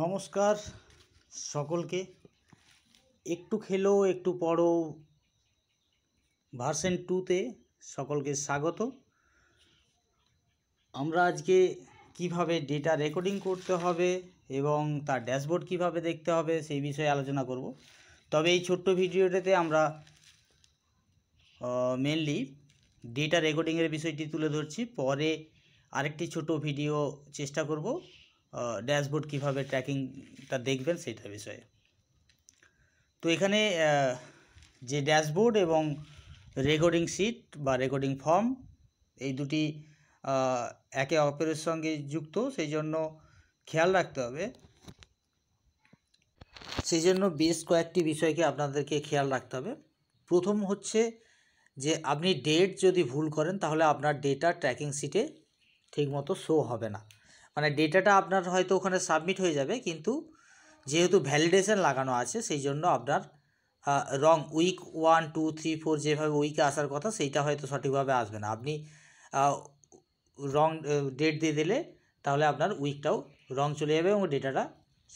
নমস্কার সকলকে একটু খেলো একটু পড়ো ভার্সেন টুতে সকলকে স্বাগত আমরা আজকে কিভাবে ডেটা রেকর্ডিং করতে হবে এবং তার ড্যাশবোর্ড কিভাবে দেখতে হবে সেই বিষয়ে আলোচনা করব তবে এই ছোট্ট ভিডিওটাতে আমরা মেনলি ডেটা রেকর্ডিংয়ের বিষয়টি তুলে ধরছি পরে আরেকটি ছোট ভিডিও চেষ্টা করব ড্যাশবোর্ড কিভাবে ট্র্যাকিংটা দেখবেন সেটা বিষয়ে তো এখানে যে ড্যাশবোর্ড এবং রেকর্ডিং সিট বা রেকর্ডিং ফর্ম এই দুটি একে অপরের সঙ্গে যুক্ত সেই জন্য খেয়াল রাখতে হবে সেই জন্য বেশ কয়েকটি বিষয়কে আপনাদেরকে খেয়াল রাখতে হবে প্রথম হচ্ছে যে আপনি ডেট যদি ভুল করেন তাহলে আপনার ডেটা ট্র্যাকিং সিটে ঠিকমতো শো হবে না মানে ডেটাটা আপনার হয়তো ওখানে সাবমিট হয়ে যাবে কিন্তু যেহেতু ভ্যালিডেশন লাগানো আছে সেই জন্য আপনার রং week one two three four যেভাবে উইকে আসার কথা সেইটা হয়তো সঠিকভাবে আসবে না আপনি রং ডেট দিয়ে দিলে তাহলে আপনার উইকটাও রং চলে যাবে এবং ডেটাটা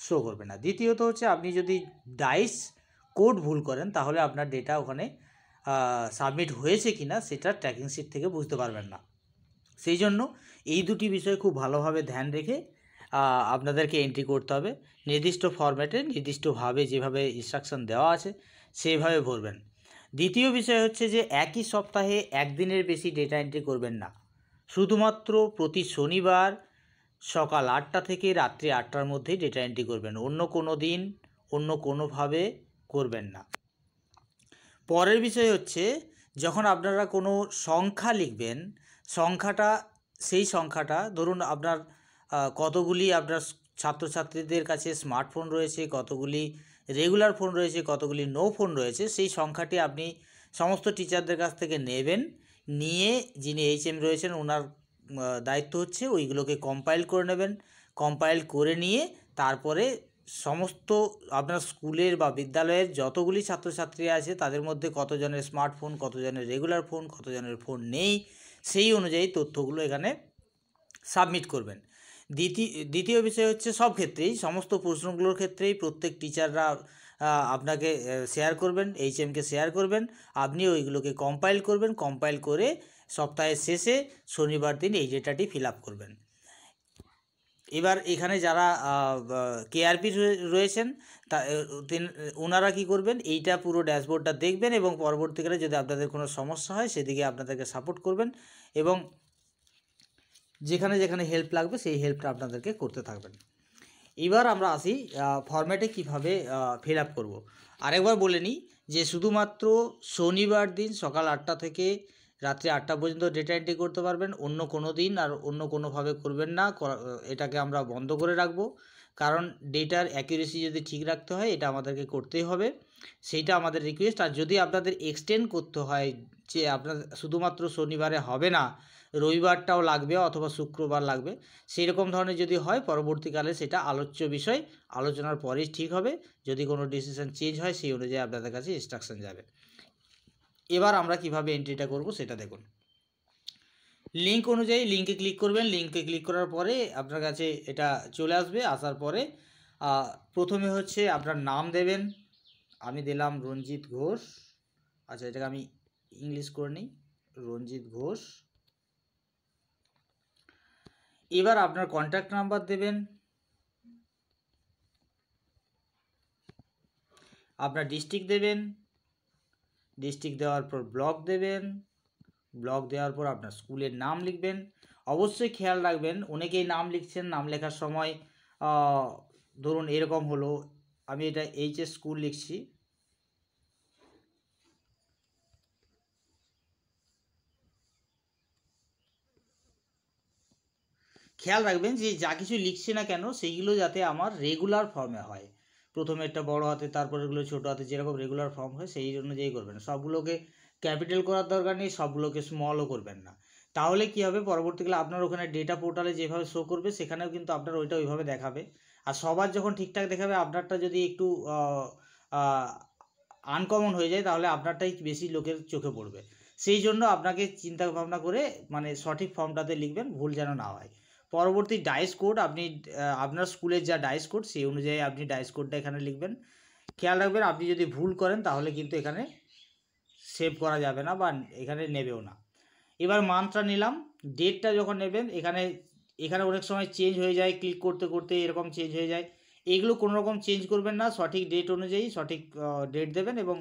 শো করবে না দ্বিতীয়ত হচ্ছে আপনি যদি ডাইস কোড ভুল করেন তাহলে আপনার ডেটা ওখানে সাবমিট হয়েছে কি না সেটা ট্র্যাকিং শিট থেকে বুঝতে পারবেন না সেই জন্য এই দুটি বিষয় খুব ভালোভাবে ধ্যান রেখে আপনাদেরকে এন্ট্রি করতে হবে নির্দিষ্ট ফরম্যাটে নির্দিষ্টভাবে যেভাবে ইনস্ট্রাকশান দেওয়া আছে সেইভাবে ভরবেন দ্বিতীয় বিষয় হচ্ছে যে একই সপ্তাহে একদিনের বেশি ডেটা এন্ট্রি করবেন না শুধুমাত্র প্রতি শনিবার সকাল আটটা থেকে রাত্রি আটটার মধ্যে ডেটা এন্ট্রি করবেন অন্য কোনো দিন অন্য কোনোভাবে করবেন না পরের বিষয় হচ্ছে যখন আপনারা কোনো সংখ্যা লিখবেন সংখ্যাটা সেই সংখ্যাটা ধরুন আপনার কতগুলি আপনার ছাত্রছাত্রীদের কাছে স্মার্টফোন রয়েছে কতগুলি রেগুলার ফোন রয়েছে কতগুলি নো ফোন রয়েছে সেই সংখ্যাটি আপনি সমস্ত টিচারদের কাছ থেকে নেবেন নিয়ে যিনি এইচএম রয়েছেন ওনার দায়িত্ব হচ্ছে ওইগুলোকে কম্পাইল করে নেবেন কম্পাইল করে নিয়ে তারপরে সমস্ত আপনার স্কুলের বা বিদ্যালয়ের যতগুলি ছাত্রছাত্রী আছে তাদের মধ্যে কতজনের স্মার্টফোন কতজনের রেগুলার ফোন কতজনের ফোন নেই সেই অনুযায়ী তথ্যগুলো এখানে সাবমিট করবেন দ্বিতীয় দ্বিতীয় বিষয় হচ্ছে সব ক্ষেত্রেই সমস্ত প্রশ্নগুলোর ক্ষেত্রেই প্রত্যেক টিচাররা আপনাকে শেয়ার করবেন এইচ এমকে শেয়ার করবেন আপনি ওইগুলোকে কম্পাইল করবেন কম্পাইল করে সপ্তাহের শেষে শনিবার দিন এই ডেটাটি ফিল করবেন এবার এখানে যারা কেআরপি রয়েছেন তা ওনারা কী করবেন এইটা পুরো ড্যাশবোর্ডটা দেখবেন এবং পরবর্তীকালে যদি আপনাদের কোনো সমস্যা হয় সেদিকে আপনাদেরকে সাপোর্ট করবেন এবং যেখানে যেখানে হেল্প লাগবে সেই হেল্পটা আপনাদেরকে করতে থাকবেন এবার আমরা আসি ফর্ম্যাটে কিভাবে ফিল আপ করবো আরেকবার বলে নিই যে শুধুমাত্র শনিবার দিন সকাল আটটা থেকে রাত্রি আটটা পর্যন্ত ডেটা এন্ট্রি করতে পারবেন অন্য কোনো দিন আর অন্য কোনোভাবে করবেন না এটাকে আমরা বন্ধ করে রাখবো কারণ ডেটার অ্যাকিউরেসি যদি ঠিক রাখতে হয় এটা আমাদেরকে করতেই হবে সেইটা আমাদের রিকোয়েস্ট আর যদি আপনাদের এক্সটেন্ড করতে হয় যে আপনার শুধুমাত্র শনিবারে হবে না রবিবারটাও লাগবে অথবা শুক্রবার লাগবে সেই রকম ধরনের যদি হয় পরবর্তীকালে সেটা আলোচ্য বিষয় আলোচনার পরেই ঠিক হবে যদি কোনো ডিসিশন চেঞ্জ হয় সেই অনুযায়ী আপনাদের কাছে ইনস্ট্রাকশান যাবে এবার আমরা কিভাবে এন্ট্রিটা করব সেটা দেখুন লিঙ্ক অনুযায়ী লিঙ্কে ক্লিক করবেন লিঙ্কে ক্লিক করার পরে আপনার কাছে এটা চলে আসবে আসার পরে প্রথমে হচ্ছে আপনার নাম দেবেন আমি দিলাম রঞ্জিত ঘোষ আচ্ছা এটাকে আমি ইংলিশ করে নিই রঞ্জিত ঘোষ এবার আপনার কন্ট্যাক্ট নাম্বার দেবেন আপনার ডিস্ট্রিক্ট দেবেন ডিস্ট্রিক্ট দেওয়ার পর ব্লক দেবেন ব্লক দেওয়ার পর আপনার স্কুলের নাম লিখবেন অবশ্যই খেয়াল রাখবেন অনেকেই নাম লিখছেন নাম লেখার সময় ধরুন এরকম হলো আমি এটা এইচ এস স্কুল লিখছি খেয়াল রাখবেন যে যা কিছু লিখছে না কেন সেইগুলো যাতে আমার রেগুলার ফর্মে হয় প্রথমে একটা বড় হাতে তারপর এগুলো ছোটো হাতে যেরকম রেগুলার ফর্ম হয় সেই অনুযায়ী করবেন সবগুলোকে ক্যাপিটাল করার দরকার নেই সবগুলোকে স্মলও করবেন না তাহলে কি হবে পরবর্তীকালে আপনার ওখানে ডেটা পোর্টালে যেভাবে শো করবে সেখানেও কিন্তু আপনার ওইটা ওইভাবে দেখাবে আর সবার যখন ঠিকঠাক দেখাবে আপনারটা যদি একটু আনকমন হয়ে যায় তাহলে আপনারটাই বেশি লোকের চোখে পড়বে সেই জন্য আপনাকে চিন্তা ভাবনা করে মানে সঠিক ফর্মটাতে লিখবেন ভুল যেন না হয় পরবর্তী ডাইস কোড আপনি আপনার স্কুলের যা ডাইস কোড সেই অনুযায়ী আপনি ডাইস কোডটা এখানে লিখবেন খেয়াল রাখবেন আপনি যদি ভুল করেন তাহলে কিন্তু এখানে সেভ করা যাবে না বা এখানে নেবেও না এবার মান্থটা নিলাম ডেটটা যখন নেবেন এখানে এখানে অনেক সময় চেঞ্জ হয়ে যায় ক্লিক করতে করতে এরকম চেঞ্জ হয়ে যায় এগুলো কোনো রকম চেঞ্জ করবেন না সঠিক ডেট অনুযায়ী সঠিক ডেট দেবেন এবং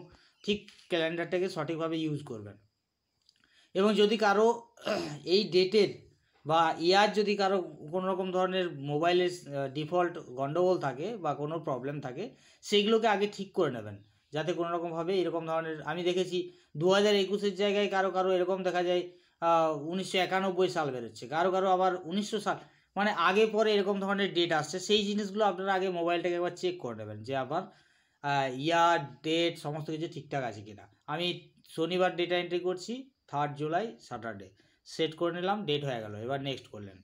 ঠিক ক্যালেন্ডারটাকে সঠিকভাবে ইউজ করবেন এবং যদি কারো এই ডেটের বা ইয়ার যদি কারো কোনো রকম ধরনের মোবাইলের ডিফল্ট গণ্ডগোল থাকে বা কোনো প্রবলেম থাকে সেইগুলোকে আগে ঠিক করে নেবেন যাতে কোনো রকমভাবে এরকম ধরনের আমি দেখেছি দু হাজার একুশের জায়গায় কারো কারো এরকম দেখা যায় উনিশশো একানব্বই সাল বেরোচ্ছে কারো কারো আবার উনিশশো সাল মানে আগে পরে এরকম ধরনের ডেট আসছে সেই জিনিসগুলো আপনারা আগে মোবাইলটাকে একবার চেক করে নেবেন যে আমার ইয়ার ডেট সমস্ত কিছু ঠিকঠাক আছে কিনা আমি শনিবার ডেটা এন্ট্রি করছি থার্ড জুলাই স্যাটারডে সেট করে নিলাম ডেট হয়ে গেল এবার নেক্সট করলেন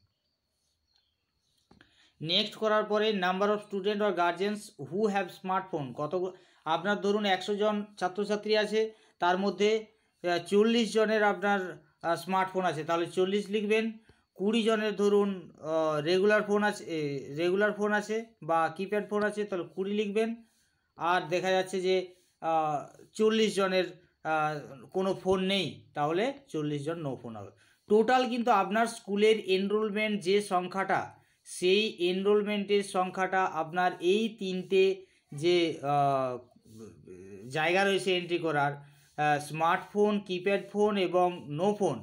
নেক্সট করার পরে number of student or guardians who have smartphone কত আপনার ধরুন একশো জন ছাত্রছাত্রী আছে তার মধ্যে চল্লিশ জনের আপনার স্মার্টফোন আছে তাহলে চল্লিশ লিখবেন কুড়ি জনের ধরুন রেগুলার ফোন আছে রেগুলার ফোন আছে বা কিপ্যাড ফোন আছে তাহলে কুড়ি লিখবেন আর দেখা যাচ্ছে যে চল্লিশ জনের কোনো ফোন নেই তাহলে চল্লিশ জন নো ফোন হবে টোটাল কিন্তু আপনার স্কুলের এনরোলমেন্ট যে সংখ্যাটা সেই এনরোলমেন্টের সংখ্যাটা আপনার এই তিনটে যে জায়গা রয়েছে এন্ট্রি করার স্মার্টফোন কিপ্যাড ফোন এবং নো ফোন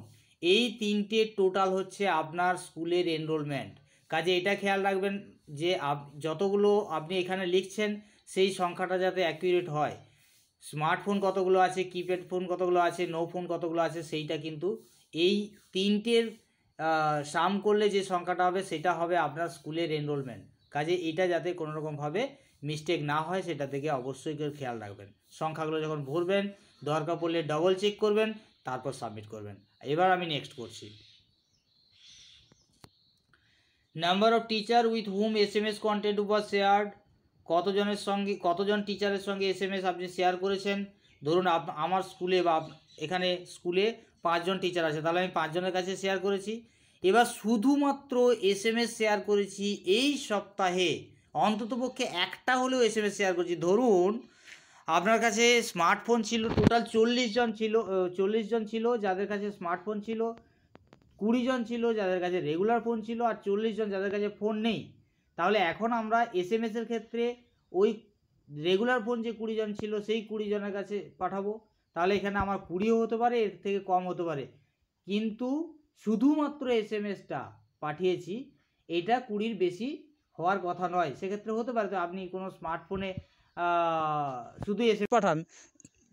এই তিনটে টোটাল হচ্ছে আপনার স্কুলের এনরোলমেন্ট কাজে এটা খেয়াল রাখবেন যে যতগুলো আপনি এখানে লিখছেন সেই সংখ্যাটা যাতে অ্যাকিউরেট হয় স্মার্টফোন কতগুলো আছে কিপ্যাড ফোন কতগুলো আছে নো ফোন কতগুলো আছে সেইটা কিন্তু এই তিনটের সাম করলে যে সংখ্যাটা হবে সেটা হবে আপনার স্কুলের এনরোলমেন্ট কাজে এটা যাতে কোনোরকমভাবে মিস্টেক না হয় সেটা থেকে অবশ্যই কেউ খেয়াল রাখবেন সংখ্যাগুলো যখন ভরবেন দরকার পড়লে ডবল চেক করবেন তারপর সাবমিট করবেন এবার আমি নেক্সট করছি number of teacher with whom S M S content উপর শেয়ার্ড কতজনের সঙ্গে কতজন টিচারের সঙ্গে এস এম এস আপনি শেয়ার করেছেন ধরুন আমার স্কুলে বা এখানে স্কুলে পাঁচজন টিচার আছে তাহলে আমি পাঁচজনের কাছে শেয়ার করেছি এবার শুধুমাত্র এস এম এস শেয়ার করেছি এই সপ্তাহে অন্ততপক্ষে একটা হলেও এস এম এস শেয়ার করেছি ধরুন আপনার কাছে স্মার্টফোন ছিল টোটাল চল্লিশ জন ছিল চল্লিশ জন ছিল যাদের কাছে স্মার্টফোন ছিল কুড়ি জন ছিল যাদের কাছে রেগুলার ফোন ছিল আর চল্লিশ জন যাদের কাছে ফোন নেই তাহলে এখন আমরা এস এম এসের ক্ষেত্রে ওই রেগুলার ফোন যে কুড়ি জন ছিল সেই কুড়ি জনের কাছে পাঠাবো তাহলে এখানে আমার কুড়িও হতে পারে এর থেকে কম হতে পারে কিন্তু শুধুমাত্র এস এম এসটা পাঠিয়েছি এটা কুড়ির বেশি হওয়ার কথা নয় সেক্ষেত্রে হতে পারে তো আপনি কোনো স্মার্টফোনে শুধু এস পাঠান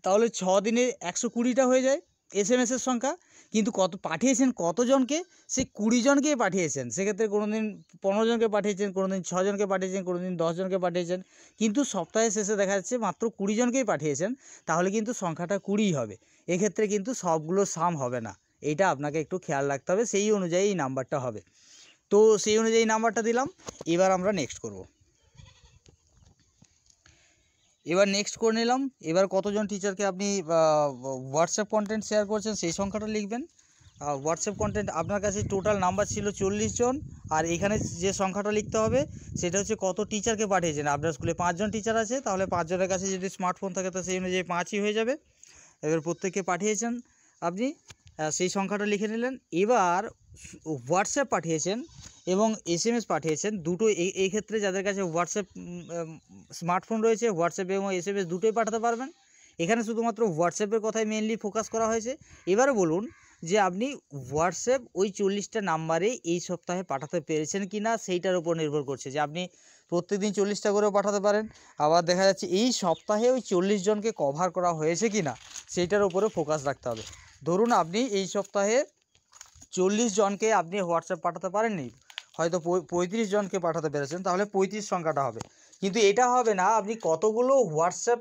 তাহলে ছ দিনে একশো কুড়িটা হয়ে যায় এস এম এসের সংখ্যা কিন্তু কত পাঠিয়েছেন কতজনকে সে কুড়িজনকেই পাঠিয়েছেন সেক্ষেত্রে কোনো দিন পনেরো জনকে পাঠিয়েছেন কোনো দিন ছজনকে পাঠিয়েছেন কোনো দিন দশজনকে পাঠিয়েছেন কিন্তু সপ্তাহের শেষে দেখা যাচ্ছে মাত্র কুড়িজনকেই পাঠিয়েছেন তাহলে কিন্তু সংখ্যাটা কুড়িই হবে এক্ষেত্রে কিন্তু সবগুলো সাম হবে না এটা আপনাকে একটু খেয়াল রাখতে হবে সেই অনুযায়ী এই নাম্বারটা হবে তো সেই অনুযায়ী নাম্বারটা দিলাম এবার আমরা নেক্সট করব এবার নেক্সট করে নিলাম এবার কতজন টিচারকে আপনি হোয়াটসঅ্যাপ কন্টেন্ট শেয়ার করছেন সেই সংখ্যাটা লিখবেন হোয়াটসঅ্যাপ কন্টেন্ট আপনার কাছে টোটাল নাম্বার ছিল চল্লিশ জন আর এখানে যে সংখ্যাটা লিখতে হবে সেটা হচ্ছে কত টিচারকে পাঠিয়েছেন আপনার স্কুলে পাঁচজন টিচার আছে তাহলে পাঁচজনের কাছে যদি স্মার্টফোন থাকে তো সেই অনুযায়ী পাঁচই হয়ে যাবে এবার প্রত্যেককে পাঠিয়েছেন আপনি সেই সংখ্যাটা লিখে নিলেন এবার হোয়াটসঅ্যাপ পাঠিয়েছেন এবং এস এম এস পাঠিয়েছেন দুটো এই ক্ষেত্রে যাদের কাছে হোয়াটসঅ্যাপ স্মার্টফোন রয়েছে হোয়াটসঅ্যাপ এবং এসএমএস দুটোই পাঠাতে পারবেন এখানে শুধুমাত্র হোয়াটসঅ্যাপের কথাই মেনলি ফোকাস করা হয়েছে এবারে বলুন যে আপনি হোয়াটসঅ্যাপ ওই চল্লিশটা নাম্বারে এই সপ্তাহে পাঠাতে পেরেছেন কি না সেইটার উপর নির্ভর করছে যে আপনি প্রত্যেকদিন চল্লিশটা করেও পাঠাতে পারেন আবার দেখা যাচ্ছে এই সপ্তাহে ওই চল্লিশ জনকে কভার করা হয়েছে কি না সেইটার উপরে ফোকাস রাখতে হবে ধরুন আপনি এই সপ্তাহে চল্লিশ জনকে আপনি হোয়াটসঅ্যাপ পাঠাতে পারেননি হয়তো পঁয়ত্রিশ জনকে পাঠাতে পেরেছেন তাহলে পঁয়ত্রিশ সংখ্যাটা হবে কিন্তু এটা হবে না আপনি কতগুলো হোয়াটসঅ্যাপ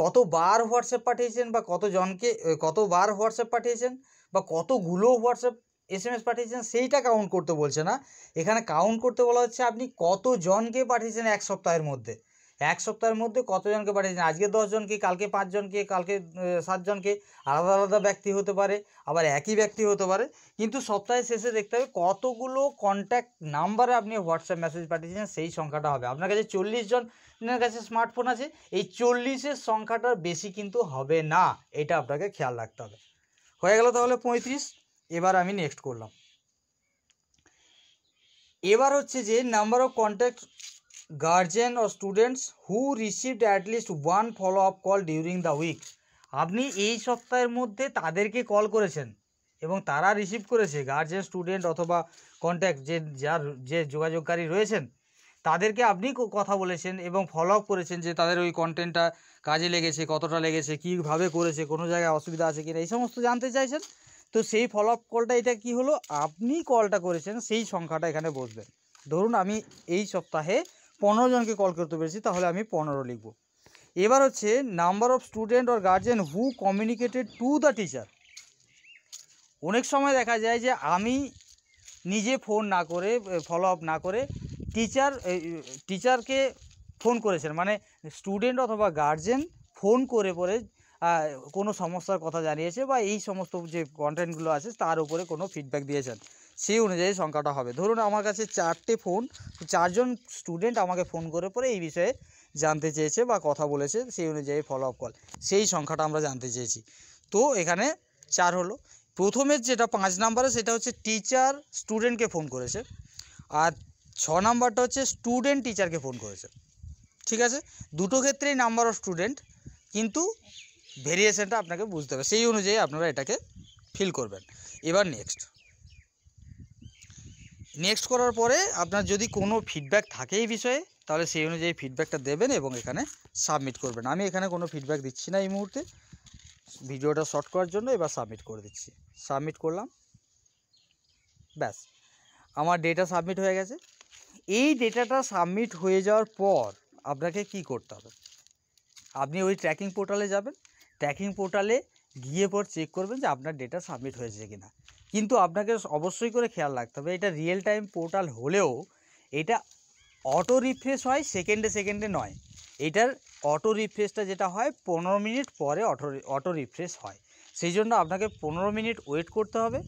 কতবার হোয়াটসঅ্যাপ পাঠিয়েছেন বা কতজনকে কতবার হোয়াটসঅ্যাপ পাঠিয়েছেন বা কতগুলো হোয়াটসঅ্যাপ এস এম এস পাঠিয়েছেন সেইটা কাউন্ট করতে বলছে না এখানে কাউন্ট করতে বলা হচ্ছে আপনি কতজনকে পাঠিয়েছেন এক সপ্তাহের মধ্যে এক সপ্তাহের মধ্যে কতজনকে পাঠিয়েছেন আজকে দশজনকে কালকে পাঁচজনকে কালকে সাতজনকে আলাদা আলাদা ব্যক্তি হতে পারে আবার একই ব্যক্তি হতে পারে কিন্তু সপ্তাহের শেষে দেখতে হবে কতগুলো কন্ট্যাক্ট নাম্বারে আপনি হোয়াটসঅ্যাপ মেসেজ পাঠিয়েছেন সেই সংখ্যাটা হবে আপনার কাছে চল্লিশ জনের কাছে স্মার্টফোন আছে এই চল্লিশের সংখ্যাটার বেশি কিন্তু হবে না এটা আপনাকে খেয়াল রাখতে হবে হয়ে গেল তাহলে পঁয়ত্রিশ এবার আমি নেক্সট করলাম এবার হচ্ছে যে নাম্বার অফ কন্ট্যাক্ট গার্জেন ও students who received at least one follow up call during the week আপনি এই সপ্তাহের মধ্যে তাদেরকে কল করেছেন এবং তারা রিসিভ করেছে গার্জেন স্টুডেন্ট অথবা কন্ট্যাক্ট যে যার যে যোগাযোগকারী রয়েছেন তাদেরকে আপনি কথা বলেছেন এবং ফলো আপ করেছেন যে তাদের ওই কন্টেন্টটা কাজে লেগেছে কতটা লেগেছে কীভাবে করেছে কোনো জায়গায় অসুবিধা আছে কি না এই সমস্ত জানতে চাইছেন তো সেই ফলো আপ কলটা এটা কি হলো আপনি কলটা করেছেন সেই সংখ্যাটা এখানে বসবেন ধরুন আমি এই সপ্তাহে পনেরো জনকে কল করতে পেরেছি তাহলে আমি পনেরো লিখব এবার হচ্ছে number of student or guardian who communicated to the teacher অনেক সময় দেখা যায় যে আমি নিজে ফোন না করে ফলো আপ না করে টিচার টিচারকে ফোন করেছেন মানে স্টুডেন্ট অথবা গার্জেন ফোন করে পরে কোনো সমস্যার কথা জানিয়েছে বা এই সমস্ত যে কন্টেন্টগুলো আছে তার উপরে কোনো ফিডব্যাক দিয়েছেন সেই অনুযায়ী সংখ্যাটা হবে ধরুন আমার কাছে চারটে ফোন চারজন স্টুডেন্ট আমাকে ফোন করে পরে এই বিষয়ে জানতে চেয়েছে বা কথা বলেছে সেই অনুযায়ী ফলো আপ কল সেই সংখ্যাটা আমরা জানতে চেয়েছি তো এখানে চার হলো প্রথমের যেটা পাঁচ নাম্বারে সেটা হচ্ছে টিচার স্টুডেন্টকে ফোন করেছে আর ছ নাম্বারটা হচ্ছে স্টুডেন্ট টিচারকে ফোন করেছে ঠিক আছে দুটো ক্ষেত্রেই নাম্বার অফ স্টুডেন্ট কিন্তু ভেরিয়েশনটা আপনাকে বুঝতে হবে সেই অনুযায়ী আপনারা এটাকে ফিল করবেন এবার নেক্সট নেক্সট করার পরে আপনার যদি কোনো ফিডব্যাক থাকে এই বিষয়ে তাহলে সেই অনুযায়ী ফিডব্যাকটা দেবেন এবং এখানে সাবমিট করবেন আমি এখানে কোনো ফিডব্যাক দিচ্ছি না এই মুহূর্তে ভিডিওটা শর্ট করার জন্য এবার সাবমিট করে দিচ্ছি সাবমিট করলাম ব্যাস আমার ডেটা সাবমিট হয়ে গেছে এই ডেটাটা সাবমিট হয়ে যাওয়ার পর আপনাকে কি করতে হবে আপনি ওই ট্র্যাকিং পোর্টালে যাবেন ট্র্যাকিং পোর্টালে গিয়ে পর চেক করবেন যে আপনার ডেটা সাবমিট হয়েছে কিনা কিন্তু আপনাকে অবশ্যই করে খেয়াল রাখতে হবে এটা রিয়েল টাইম পোর্টাল হলেও এটা অটো রিফ্রেশ হয় সেকেন্ডে সেকেন্ডে নয় এটার অটো রিফ্রেশটা যেটা হয় পনেরো মিনিট পরে অটো অটো রিফ্রেশ হয় সেই জন্য আপনাকে পনেরো মিনিট ওয়েট করতে হবে